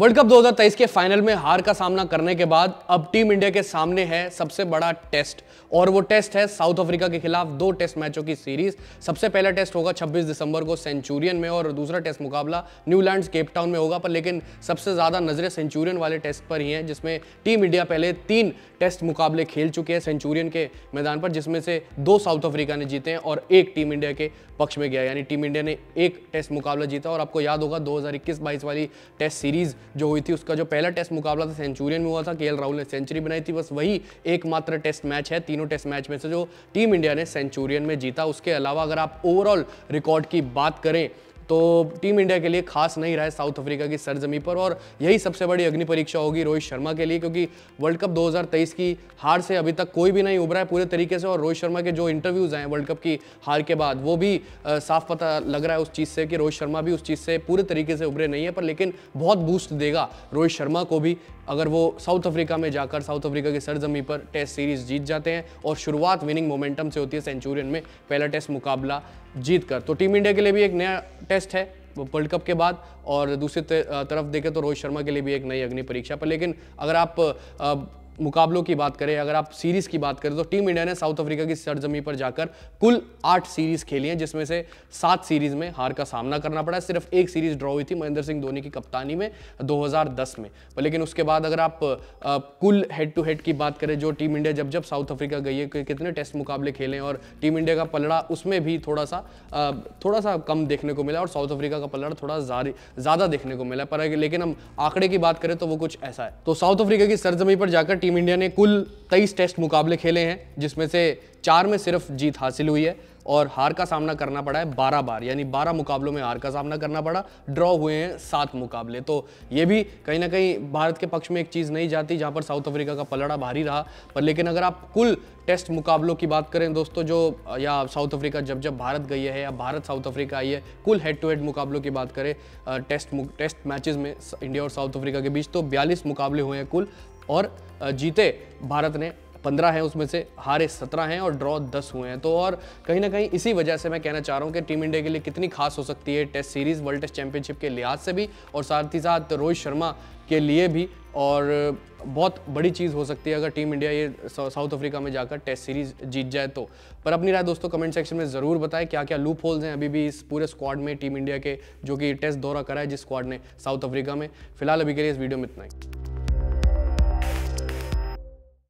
world cup 2023 के final में हार का सामना करने के बाद अब टीम इंडिया के सामने है सबसे बड़ा टेस्ट और वो टेस्ट है साउथ अफ्रीका के खिलाफ दो टेस्ट मैचों की सीरीज सबसे पहला टेस्ट होगा 26 दिसंबर को सेंचुरियन में और दूसरा टेस्ट मुकाबला न्यूलैंड केपटाउन में होगा पर लेकिन सबसे ज़्यादा नजरें सेंचुरियन वाले टेस्ट पर ही हैं जिसमें टीम इंडिया पहले तीन टेस्ट मुकाबले खेल चुके हैं सेंचुरियन के मैदान पर जिसमें से दो साउथ अफ्रीका ने जीते हैं और एक टीम इंडिया के पक्ष में गया यानी टीम इंडिया ने एक टेस्ट मुकाबला जीता और आपको याद होगा दो हज़ार वाली टेस्ट सीरीज़ जो हुई थी उसका जो पहला टेस्ट मुकाबला था सेंचुरियन में हुआ था के राहुल ने सेंचुरी बनाई थी बस वही एकमात्र टेस्ट मैच है तीनों टेस्ट मैच में से जो टीम इंडिया ने सेंचुरियन में जीता उसके अलावा अगर आप ओवरऑल रिकॉर्ड की बात करें तो टीम इंडिया के लिए खास नहीं रहा है साउथ अफ्रीका की सरजमी पर और यही सबसे बड़ी अग्नि परीक्षा होगी रोहित शर्मा के लिए क्योंकि वर्ल्ड कप 2023 की हार से अभी तक कोई भी नहीं उभरा है पूरे तरीके से और रोहित शर्मा के जो इंटरव्यूज़ आए वर्ल्ड कप की हार के बाद वो भी साफ पता लग रहा है उस चीज़ से कि रोहित शर्मा भी उस चीज़ से पूरे तरीके से उभरे नहीं है पर लेकिन बहुत बूस्ट देगा रोहित शर्मा को भी अगर वो साउथ अफ्रीका में जाकर साउथ अफ्रीका की सरजमी पर टेस्ट सीरीज जीत जाते हैं और शुरुआत विनिंग मोमेंटम से होती है सेंचुरियन में पहला टेस्ट मुकाबला जीत कर तो टीम इंडिया के लिए भी एक नया टेस्ट टेस्ट है वर्ल्ड कप के बाद और दूसरी तरफ देखें तो रोहित शर्मा के लिए भी एक नई अग्नि परीक्षा पर लेकिन अगर आप मुकाबलों की बात करें अगर आप सीरीज़ की बात करें तो टीम इंडिया ने साउथ अफ्रीका की सरजमी पर जाकर कुल आठ सीरीज़ खेली हैं जिसमें से सात सीरीज़ में हार का सामना करना पड़ा सिर्फ एक सीरीज़ ड्रॉ हुई थी महेंद्र सिंह धोनी की कप्तानी में 2010 में लेकिन उसके बाद अगर आप आ, कुल हेड टू हेड की बात करें जो टीम इंडिया जब जब साउथ अफ्रीका गई है कितने टेस्ट मुकाबले खेले और टीम इंडिया का पलड़ा उसमें भी थोड़ा सा थोड़ा सा कम देखने को मिला और साउथ अफ्रीका का पलड़ा थोड़ा ज़्यादा देखने को मिला पर लेकिन हम आंकड़े की बात करें तो वो कुछ ऐसा है तो साउथ अफ्रीका की सरजमी पर जाकर टीम इंडिया ने कुल तेईस टेस्ट मुकाबले खेले हैं जिसमें से चार में सिर्फ जीत हासिल हुई है और हार का सामना करना पड़ा है बारह बार यानी बारह मुकाबलों में हार का सामना करना पड़ा ड्रॉ हुए हैं सात मुकाबले तो ये भी कहीं ना कहीं भारत के पक्ष में एक चीज़ नहीं जाती जहां पर साउथ अफ्रीका का पलड़ा भारी रहा पर लेकिन अगर आप कुल टेस्ट मुकाबलों की बात करें दोस्तों जो या साउथ अफ्रीका जब जब भारत गई है या भारत साउथ अफ्रीका आई है कुल हेड टू हेड मुकाबलों की बात करें टेस्ट टेस्ट मैचेस में इंडिया और साउथ अफ्रीका के बीच तो बयालीस मुकाबले हुए हैं कुल और जीते भारत ने पंद्रह हैं उसमें से हारे सत्रह हैं और ड्रॉ दस हुए हैं तो और कहीं ना कहीं इसी वजह से मैं कहना चाह रहा हूँ कि टीम इंडिया के लिए कितनी खास हो सकती है test series world test championship के लिहाज से भी और साथ ही साथ रोहित शर्मा के लिए भी और बहुत बड़ी चीज़ हो सकती है अगर टीम इंडिया ये साउथ अफ्रीका में जाकर टेस्ट सीरीज जीत जाए तो पर अपनी राय दोस्तों कमेंट सेक्शन में ज़रूर बताएं क्या क्या लूप होल्स हैं अभी भी इस पूरे स्क्वाड में टीम इंडिया के जो कि टेस्ट दौरा करा है जिस स्क्वाड ने साउथ अफ्रीका में फिलहाल अभी के लिए इस वीडियो में इतना ही